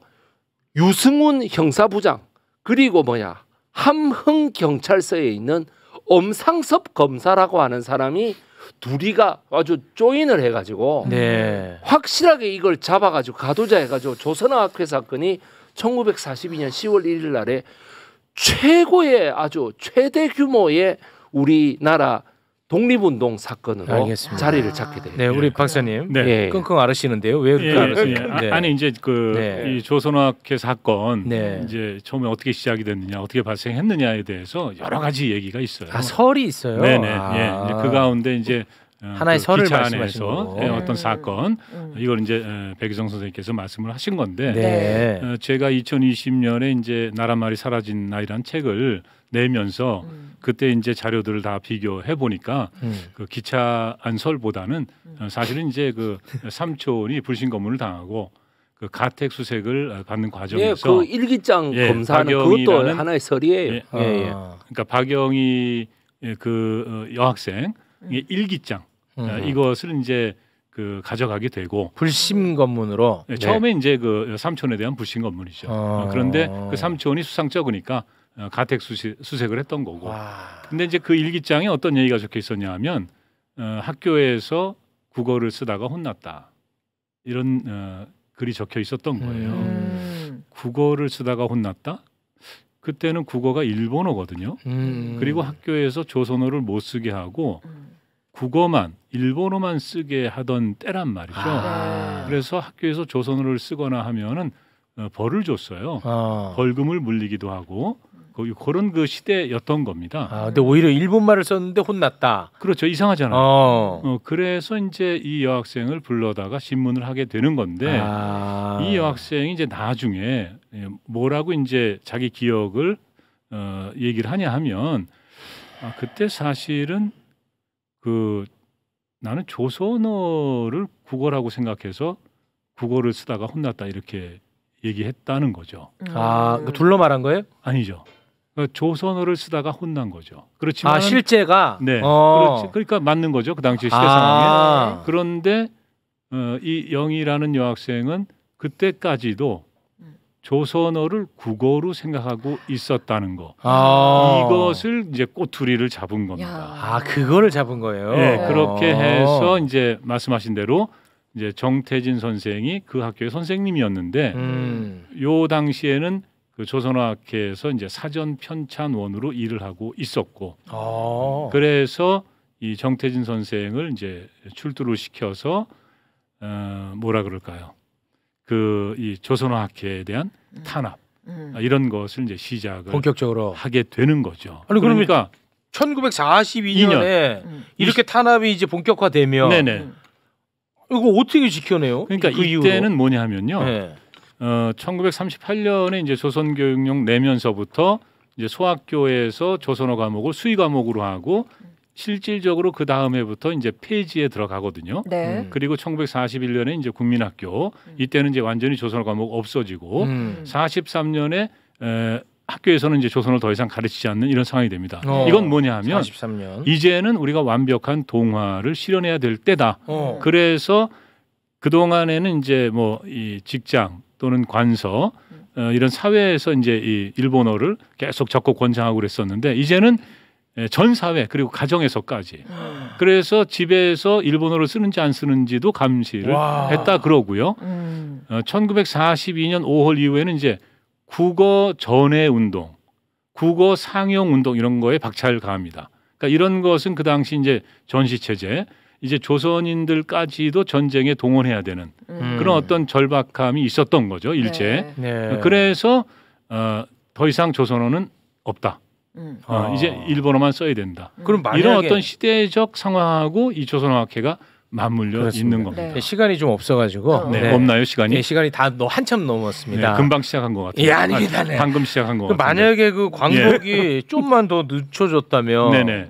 S2: 유승훈 형사부장 그리고 뭐냐 함흥 경찰서에 있는 엄상섭 검사라고 하는 사람이 둘이가 아주 조인을 해가지고
S1: 네.
S2: 확실하게 이걸 잡아가지고 가도자 해가지고 조선화학회 사건이 1942년 10월 1일 날에 최고의 아주 최대 규모의 우리나라 독립운동 사건으로 알겠습니다. 자리를 찾게 돼요. 네, 우리 네. 박사님 네. 예. 네.
S1: 끙끙 앓으시는데요. 왜 그렇게 앓으십니 예, 네.
S3: 아, 아니 이제 그 네. 조선학회 사건 네. 이제 처음에 어떻게 시작이 됐느냐, 어떻게 발생했느냐에 대해서 여러 가지 얘기가 있어요. 아, 설이 있어요. 네네. 네. 예, 아. 예, 그 가운데 이제 예, 하나의 그 설을 말씀하신 예, 거 어떤 사건 음. 이걸 이제 예, 백희성 선생님께서 말씀을 하신 건데 네. 네. 어, 제가 2020년에 이제 나라 말이 사라진 나이란 책을 내면서 음. 그때 이제 자료들을 다 비교해 보니까 음. 그 기차 안설보다는 음. 어, 사실은 이제 그 삼촌이 불신 검문을 당하고 그 가택 수색을 받는 과정에서 예, 그 일기장 예, 검사는 그것도
S2: 하나의 설이에요. 예, 아. 예, 예.
S3: 그러니까 박영희 그 어, 여학생 음. 일기장 어, 음. 이것을 이제 그 가져가게 되고 불신 검문으로 네, 네. 처음에 네. 이제 그 삼촌에 대한 불신 검문이죠. 어... 어 그런데 그 삼촌이 수상쩍으니까 어, 가택 수색, 을 했던 거고. 와... 근데 이제 그 일기장에 어떤 얘기가 적혀 있었냐면 어, 학교에서 국어를 쓰다가 혼났다 이런 어, 글이 적혀 있었던 거예요. 음... 국어를 쓰다가 혼났다. 그때는 국어가 일본어거든요.
S1: 음... 그리고
S3: 학교에서 조선어를 못 쓰게 하고 음. 국어만 일본어만 쓰게 하던 때란 말이죠. 아. 그래서 학교에서 조선어를 쓰거나 하면은 어, 벌을 줬어요. 아. 벌금을 물리기도 하고 그, 그런 그 시대였던 겁니다. 아, 근데 오히려 일본말을 썼는데 혼났다. 그렇죠. 이상하잖아요. 어. 어, 그래서 이제 이 여학생을 불러다가 신문을 하게 되는 건데 아. 이 여학생이 이제 나중에 예, 뭐라고 이제 자기 기억을 어, 얘기를 하냐 하면 아, 그때 사실은 그 나는 조선어를 국어라고 생각해서 국어를 쓰다가 혼났다 이렇게 얘기했다는 거죠. 음. 아, 그 둘러 말한 거예요? 아니죠. 그 조선어를 쓰다가 혼난 거죠. 아, 그렇지만 아, 실제가 네, 어. 그렇지, 그러니까 맞는 거죠. 그 당시 시대 상황에 아. 그런데 어, 이 영희라는 여학생은 그때까지도 조선어를 국어로 생각하고 있었다는 거. 아~
S1: 이것을 이제 꼬투리를 잡은 겁니다. 아, 그거를 잡은 거예요. 네, 그렇게 어. 해서
S3: 이제 말씀하신 대로 이제 정태진 선생이 그 학교의 선생님이었는데 음. 요 당시에는 그 조선어학회에서 이제 사전 편찬원으로 일을 하고 있었고
S1: 아~
S3: 그래서 이 정태진 선생을 이제 출두를 시켜서 어, 뭐라 그럴까요? 그이 조선어학회에 대한 음. 탄압 음. 아, 이런 것을 이제 시작을 본격적으로 하게 되는 거죠. 아니, 그러니까
S1: 1942년에 2 이렇게 탄압이 이제 본격화되면 네네. 음.
S3: 이거 어떻게 지켜내요? 그러니까 그 이때는 이후로. 뭐냐 하면요. 네. 어, 1938년에 이제 조선교육령 내면서부터 이제 소학교에서 조선어 과목을 수의 과목으로 하고 실질적으로 그다음해부터 이제 폐지에 들어가거든요. 네. 음. 그리고 1941년에 이제 국민학교 음. 이때는 이제 완전히 조선어 과목 없어지고 음. 43년에 에, 학교에서는 이제 조선을 더 이상 가르치지 않는 이런 상황이 됩니다. 어. 이건 뭐냐 하면
S1: 43년.
S3: 이제는 우리가 완벽한 동화를 실현해야 될 때다. 어. 그래서 그동안에는 이제 뭐 이 직장 또는 관서 음. 어, 이런 사회에서 이제 이 일본어를 계속 적극 권장하고 그랬었는데 이제는 예, 전 사회 그리고 가정에서까지 그래서 집에서 일본어를 쓰는지 안 쓰는지도 감시를 와. 했다 그러고요. 음. 1942년 어, 5월 이후에는 이제 국어 전해 운동, 국어 상용 운동 이런 거에 박차를 가합니다. 그러니까 이런 것은 그 당시 이제 전시 체제 이제 조선인들까지도 전쟁에 동원해야 되는 음. 그런 어떤 절박함이 있었던 거죠 일제. 네. 네. 그래서 어, 더 이상 조선어는 없다. 음. 어, 아. 이제 아. 일본어만 써야 된다. 음. 그럼 만약에 이런 어떤 시대적 상황하고 이 조선어학회가 맞물려 그렇습니다. 있는 겁니다. 네. 네. 시간이 좀 없어가지고 어. 네. 네. 없나요 시간이? 네, 시간이
S1: 다 한참 넘었습니다. 네, 금방 시작한 것 같아요. 예, 아닙니다. 아, 네. 방금 시작한 것 같아요. 만약에 그 광복이 예. 좀만 더 늦춰졌다면, 네네. 네.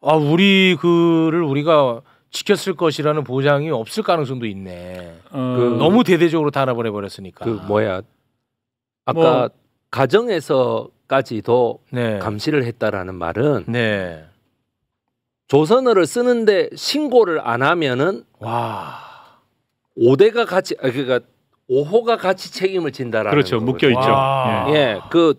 S1: 아 우리 그를 우리가 지켰을 것이라는 보장이 없을 가능성도 있네. 어... 그 너무 대대적으로 단합을
S2: 해버렸으니까. 그 뭐야? 아까 뭐... 가정에서 까지도 네. 감시를 했다라는 말은 네. 조선어를 쓰는데 신고를 안 하면은 와 5대가 같이 아, 그러니까 5호가 같이 책임을 진다라는 그렇죠 묶여 있죠. 예. 예, 그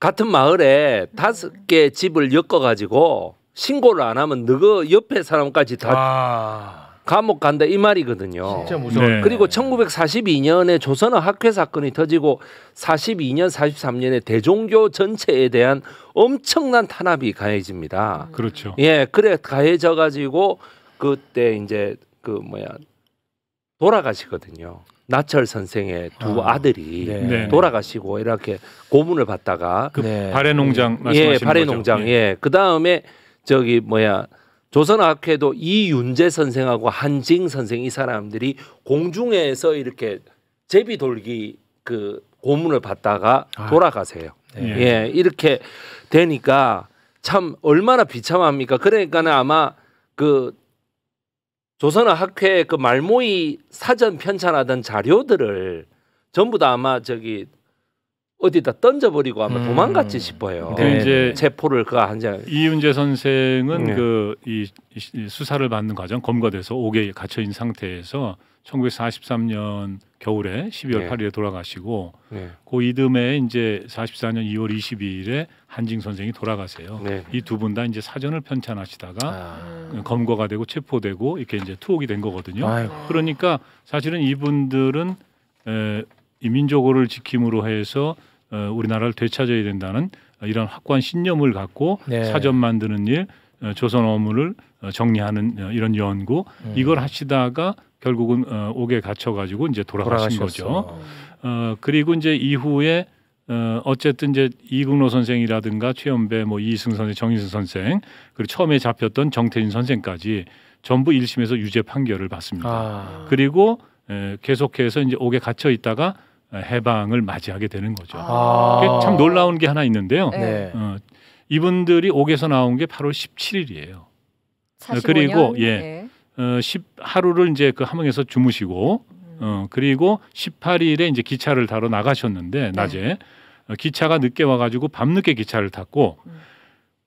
S2: 같은 마을에 다섯 개 집을 엮어 가지고 신고를 안 하면 너그 옆에 사람까지 다 와. 감옥 간다 이 말이거든요. 진짜 무서워. 네. 그리고 1942년에 조선어 학회 사건이 터지고 42년 43년에 대종교 전체에 대한 엄청난 탄압이 가해집니다. 그렇죠. 예, 그래 가해져 가지고 그때 이제 그 뭐야 돌아가시거든요. 나철 선생의 두 아, 들이 네. 네. 돌아가시고 이렇게 고문을 받다가 그 네. 발해 농장 말씀하시는 예, 발해 농장 예. 예. 예 그다음에 저기 뭐야 조선학회도 이윤재 선생하고 한징 선생 이 사람들이 공중에서 이렇게 제비 돌기 그 고문을 받다가 아. 돌아가세요. 아, 네. 예, 이렇게 되니까 참 얼마나 비참합니까? 그러니까는 아마 그 조선학회 그 말모이 사전 편찬하던 자료들을 전부 다 아마 저기 어디다 던져버리고 아마 음. 도망갔지 싶어요. 네. 그 이제 네, 체포를 그 한장
S3: 이윤재 선생은 네. 그이 수사를 받는 과정 검거돼서 5에 갇혀 있는 상태에서 1943년 겨울에 12월 네. 8일에 돌아가시고 네. 그 이듬해 이제 44년 2월 22일에 한징 선생이 돌아가세요. 네. 이두 분 다 이제 사전을 편찬하시다가 아. 검거가 되고 체포되고 이렇게 이제 투옥이 된 거거든요. 아이고. 그러니까 사실은 이분들은 에, 이 민족어를 지킴으로 해서 어, 우리나라를 되찾아야 된다는 이런 확고한 신념을 갖고 네. 사전 만드는 일, 어, 조선 어문을 어, 정리하는 어, 이런 연구 음. 이걸 하시다가 결국은 어, 옥에 갇혀가지고 이제 돌아가신 돌아가셨어. 거죠. 어, 그리고 이제 이후에 어, 어쨌든 이제 이국노 선생이라든가 최연배, 뭐 이승 선생, 정인수 선생, 그리고 처음에 잡혔던 정태진 선생까지 전부 1심에서 유죄 판결을 받습니다. 아. 그리고 에, 계속해서 이제 옥에 갇혀 있다가 어, 해방을 맞이하게 되는 거죠. 아~ 참 놀라운 게 하나 있는데요. 네. 어, 이분들이 옥에서 나온 게 8월 17일이에요.
S2: 45년? 그리고 예, 네.
S3: 어, 10, 하루를 이제 그 함흥에서 주무시고 음. 어, 그리고 18일에 이제 기차를 타러 나가셨는데 네. 낮에 네. 어, 기차가 늦게 와가지고 밤늦게 기차를 탔고 음.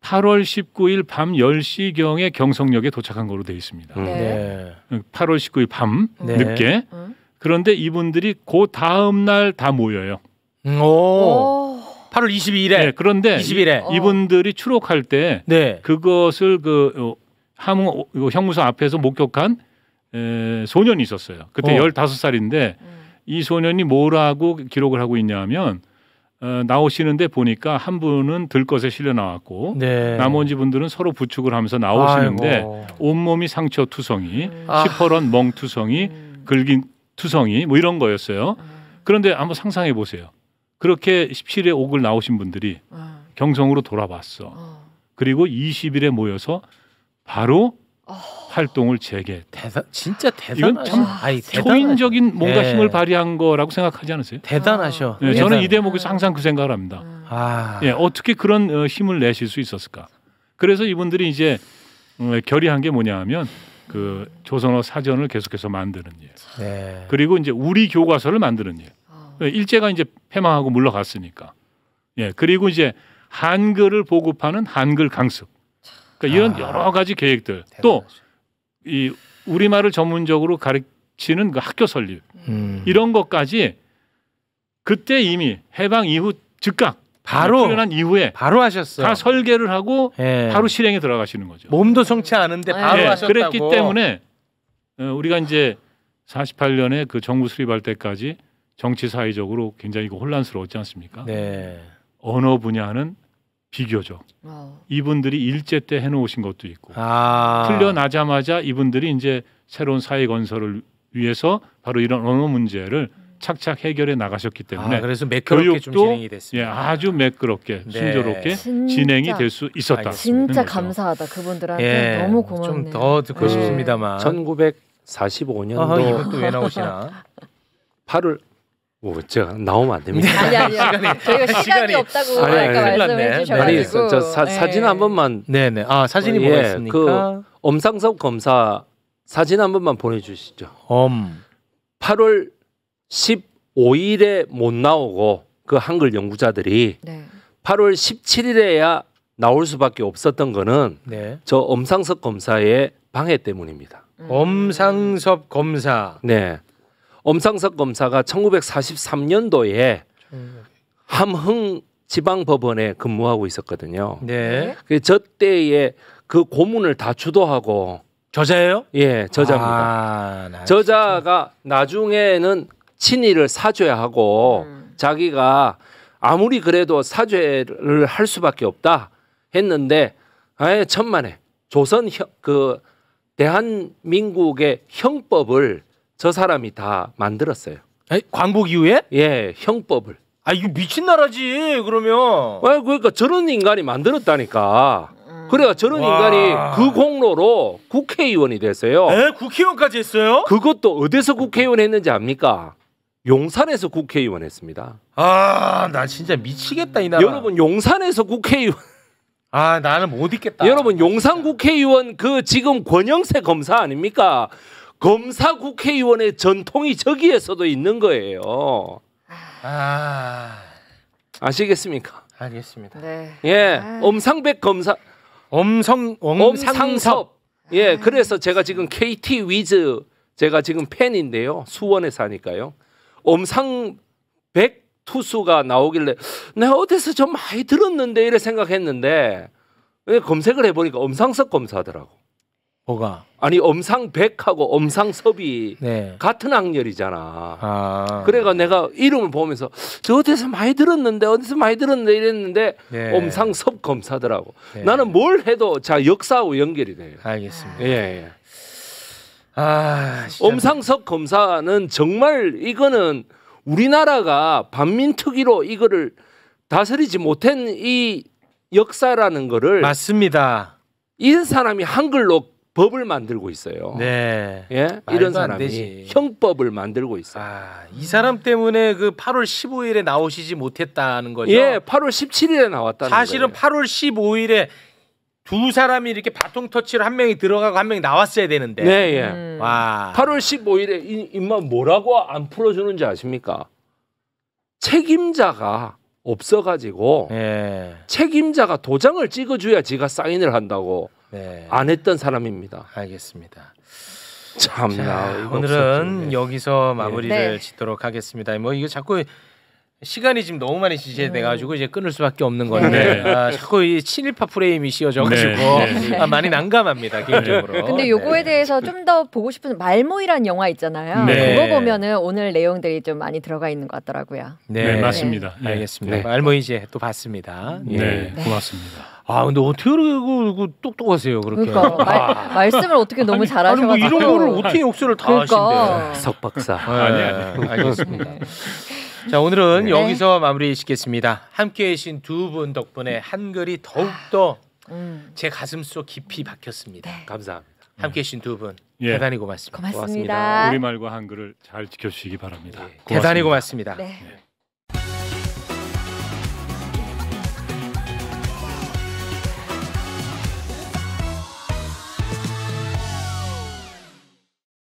S3: 8월 19일 밤 10시 경에 경성역에 도착한 거로 되어 있습니다. 음. 네. 8월 어, 19일 밤 음. 늦게. 음. 그런데 이분들이 그 다음 날 다 모여요. 음, 오. 8월 22일에. 네, 그런데 21일에. 이, 분들이 추록할 때 네. 그것을 그 함흥 형무소 앞에서 목격한 에, 소년이 있었어요. 그때 어. 15살인데 음. 이 소년이 뭐라고 기록을 하고 있냐면 어, 나오시는데 보니까 한 분은 들것에 실려 나왔고 네. 나머지 분들은 서로 부축을 하면서 나오시는데 아이고. 온몸이 상처 투성이, 아. 시퍼런 멍 투성이, 음. 긁힌 투성이 뭐 이런 거였어요. 아. 그런데 한번 상상해 보세요. 그렇게 17회 옥을 나오신 분들이 아. 경성으로 돌아왔어. 어. 그리고 20일에 모여서 바로 어... 활동을 재개. 대단 진짜 대단하 이건 참 아니, 초인적인 뭔가 네. 힘을 발휘한 거라고 생각하지 않으세요? 대단하셔. 네, 저는 이 대목에서 항상 그 생각을 합니다. 아... 아. 예, 어떻게 그런 어, 힘을 내실 수 있었을까? 그래서 이분들이 이제 음, 결의한 게 뭐냐 하면 그 조선어 사전을 계속해서 만드는 일. 네. 그리고 이제 우리 교과서를 만드는 일. 아. 일제가 이제 패망하고 물러갔으니까. 예. 그리고 이제 한글을 보급하는 한글 강습. 그러니까 이런 아, 여러 가지 계획들. 또 이 우리말을 전문적으로 가르치는 그 학교 설립. 음. 이런 것까지 그때 이미 해방 이후 즉각 바로 출연한 이후에 바로 하셨어요. 다 설계를 하고 예. 바로 실행에 들어가시는 거죠. 몸도 성치 않은데 예. 바로 예. 하셨다고. 그랬기 때문에 어, 우리가 이제 48년에 그 정부 수립할 때까지 정치 사회적으로 굉장히 혼란스러웠지 않습니까? 네. 언어 분야는 비교적 어. 이분들이 일제 때 해놓으신 것도 있고 아. 틀려나자마자 이분들이 이제 새로운 사회 건설을 위해서 바로 이런 언어 문제를 음. 착착 해결해 나가셨기 때문에 아, 그래서 매끄럽게
S1: 교육도 예, 아주
S3: 매끄럽게 네. 순조롭게 진짜, 진행이 될 수 있었다. 진짜
S2: 감사하다 그분들한테 예, 너무 고맙네요. 좀더 듣고 네. 싶습니다만 1945년도 이것도 왜 나오시나? 8월 뭐 제가 나오면 안 됩니다. 아니 아니 시간이 저희가 시간이, 없다고 아니, 아니 말씀해 주셔가지고 아니, 저 사, 예. 사진 한 번만 네네 아 사진이 어, 예, 뭐가 습니까그 엄상섭 검사 사진 한 번만 보내주시죠. 엄 8월 1 5일에못 나오고 그 한글 연구자들이 8월1 7일에야 나올 수밖에 없었던 거는 네. 저 엄상섭 검사의 방해 때문입니다. 음. 엄상섭 검사. 네. 엄상섭 검사가 1 9 4 3 년도에 함흥 지방법원에 근무하고 있었거든요. 네. 그 저 때에 그 고문을 다 주도하고 저자예요? 예, 저자입니다. 아, 저자가 나중에는 친일을 사죄야 하고 음. 자기가 아무리 그래도 사죄를 할 수밖에 없다 했는데 아예 천만에 조선 그 대한민국의 형법을 저 사람이 다 만들었어요. 에이, 광복 이후에? 예, 형법을. 아 이거 미친 나라지 그러면. 아 그러니까 저런 인간이 만들었다니까. 음. 그래가 저런 와... 인간이 그 공로로 국회의원이 됐어요. 에 국회의원까지 했어요? 그것도 어디서 국회의원 했는지 압니까? 용산에서 국회의원 했습니다. 아, 나 진짜 미치겠다 이 나라. 여러분 용산에서 국회의원. 아, 나는 못 있겠다. 여러분 용산 국회의원 그 지금 권영세 검사 아닙니까? 검사 국회의원의 전통이 저기에서도 있는 거예요. 아, 아시겠습니까? 알겠습니다. 네. 예, 아. 엄상백 검사. 엄성 엄상섭. 예, 아. 그래서 제가 지금 KT 위즈 제가 지금 팬인데요. 수원에 사니까요. 엄상백 투수가 나오길래 내가 네, 어디서 좀 많이 들었는데 이래 생각했는데 검색을 해보니까 엄상석 검사더라고. 뭐가? 아니 엄상백하고 엄상섭이 네. 같은 학렬이잖아.
S1: 아. 그래가
S2: 내가 이름을 보면서 저 어디서 많이 들었는데 어디서 많이 들었는데 이랬는데 네. 엄상섭 검사더라고. 네. 나는 뭘 해도 자 역사하고 연결이 돼요. 알겠습니다. 예, 예. 아, 엄상석 검사는 정말 이거는 우리나라가 반민특위로 이거를 다스리지 못한 이 역사라는 거를 맞습니다. 이 사람이 한글로 법을 만들고 있어요. 네. 예? 이런 사람이 형법을 만들고 있어요. 아, 이 사람
S1: 때문에 그 8월 15일에 나오시지 못했다는 거죠. 예,
S2: 8월 17일에 나왔다는 사실은
S1: 거예요. 8월 15일에 두 사람이 이렇게 바통 터치를 한 명이 들어가고 한 명이 나왔어야
S2: 되는데. 네, 예. 음. 와. 8월 15일에 임만 뭐라고 안 풀어주는지 아십니까? 책임자가 없어가지고 예. 책임자가 도장을 찍어줘야 지가 사인을 한다고 네. 안 했던 사람입니다. 알겠습니다. 참나. 자, 오늘은
S1: 없었지. 네. 여기서 마무리를 네.
S2: 짓도록 하겠습니다.
S1: 뭐 이거 자꾸 시간이 지금 너무 많이 지체돼가지고 네. 이제 끊을 수밖에 없는 건데 네. 아, 자꾸 이 친일파 프레임이 씌워져가지고 네. 아, 많이 난감합니다 네. 개인적으로. 근데 요거에
S2: 대해서 좀 더 보고 싶은 말모이란 영화 있잖아요. 그거 보면은 오늘 내용들이 좀 많이 들어가 있는 것 같더라고요.
S1: 네, 맞습니다. 알겠습니다. 말모이 이제 또 봤습니다. 네, 예. 고맙습니다. 아 근데 어떻게 그러고 똑똑하세요 그렇게 그러니까, 말, 아. 말씀을 어떻게 너무 아니, 잘하셔가지고 아니 뭐 이런 거를 어떻게 역사를 그러니까. 다 그러니까. 석박사 아, 네, 아, 알겠습니다 자 오늘은 네. 여기서 마무리 짓겠습니다. 함께 해주신두 분 덕분에 한글이 더욱더 아, 음. 제 가슴속 깊이 박혔습니다. 네. 감사합니다. 네. 함께 해주신두분 예. 대단히 고맙습니다. 고맙습니다. 고맙습니다.
S3: 우리말과 한글을 잘 지켜주시기 바랍니다. 고니다 예, 대단히 고맙습니다.
S1: 네.